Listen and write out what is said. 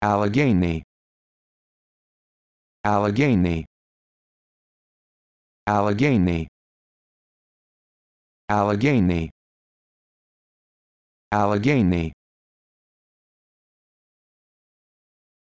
Allegheny Allegheny Allegheny Allegheny Allegheny